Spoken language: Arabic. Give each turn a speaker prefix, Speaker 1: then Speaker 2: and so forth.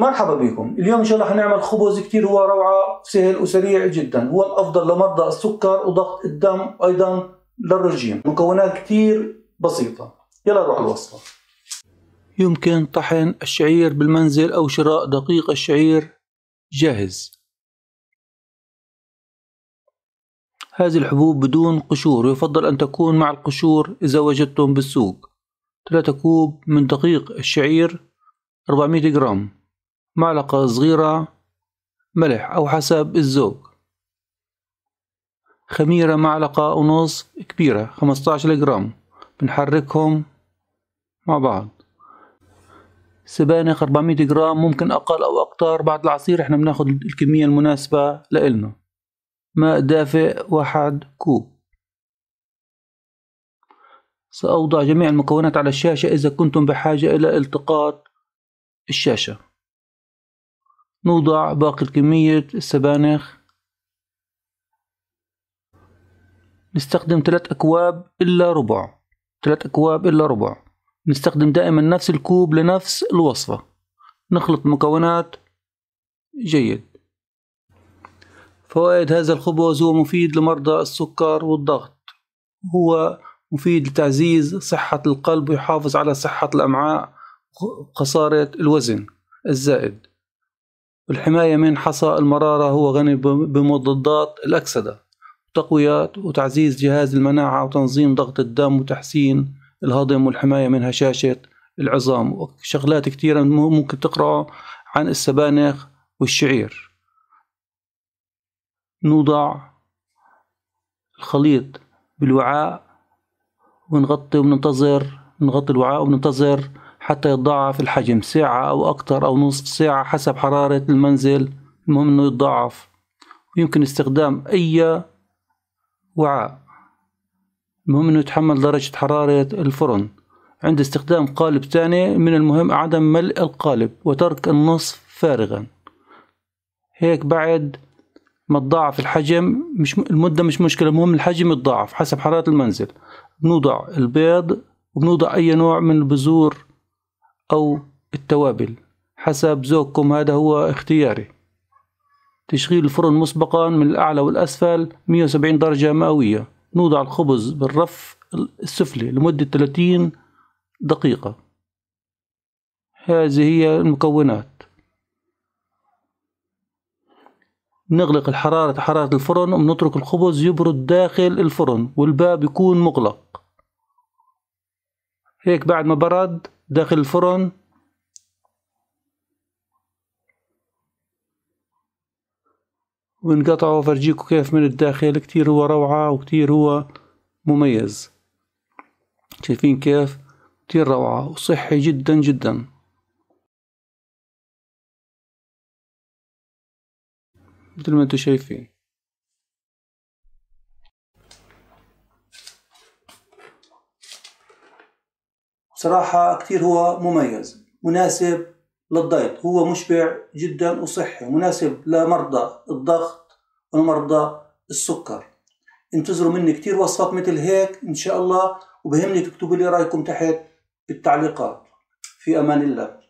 Speaker 1: مرحبا بكم اليوم ان شاء الله حنعمل خبز كتير هو روعة سهل وسريع جدا هو الافضل لمرضى السكر وضغط الدم ايضا للرجيم مكونات كتير بسيطة يلا نروح الوصفة يمكن طحن الشعير بالمنزل او شراء دقيق الشعير جاهز هذه الحبوب بدون قشور يفضل أن تكون مع القشور إذا وجدتم بالسوق 3 كوب من دقيق الشعير 400 جرام معلقة صغيرة ملح أو حسب الذوق خميرة معلقة ونص كبيرة خمستاشر جرام بنحركهم مع بعض سبانخ 400 جرام ممكن أقل أو أكتر بعد العصير احنا بناخد الكمية المناسبة لإلنا ماء دافئ واحد كوب سأوضع جميع المكونات على الشاشة إذا كنتم بحاجة إلى التقاط الشاشة نوضع باقي الكمية السبانخ نستخدم ثلاث أكواب إلا ربع ثلاث أكواب إلا ربع نستخدم دائما نفس الكوب لنفس الوصفة نخلط المكونات جيد فوائد هذا الخبز هو مفيد لمرضى السكر والضغط هو مفيد لتعزيز صحة القلب ويحافظ على صحة الأمعاء وخسارة الوزن الزائد والحماية من حصى المرارة هو غني بمضادات الأكسدة وتقويات وتعزيز جهاز المناعة وتنظيم ضغط الدم وتحسين الهضم والحماية من هشاشة العظام وشغلات كثيرة ممكن تقرأ عن السبانخ والشعير نوضع الخليط بالوعاء ونغطي وننتظر نغطي الوعاء وننتظر حتى يتضاعف الحجم ساعة أو أكثر أو نصف ساعة حسب حرارة المنزل المهم أنه يتضاعف ويمكن استخدام أي وعاء المهم أنه يتحمل درجة حرارة الفرن عند استخدام قالب ثاني من المهم عدم ملء القالب وترك النصف فارغا هيك بعد ما تضاعف الحجم مش المدة مش مشكلة المهم الحجم يتضاعف حسب حرارة المنزل بنوضع البيض وبنوضع أي نوع من البذور أو التوابل حسب ذوقكم هذا هو اختياري تشغيل الفرن مسبقا من الأعلى والأسفل 170 درجة مئوية نوضع الخبز بالرف السفلي لمدة 30 دقيقة هذه هي المكونات نغلق الحرارة حرارة الفرن ونترك الخبز يبرد داخل الفرن والباب يكون مغلق هيك بعد ما برد داخل الفرن وانقطعوا فرجيكو كيف من الداخل كتير هو روعة وكتير هو مميز شايفين كيف كتير روعة وصحي جدا جدا مثل ما انتو شايفين صراحة كتير هو مميز مناسب للضيط هو مشبع جدا وصحي مناسب لمرضى الضغط ومرضى السكر انتظروا مني كتير وصفات مثل هيك ان شاء الله وبهمني تكتبوا لي رايكم تحت بالتعليقات في امان الله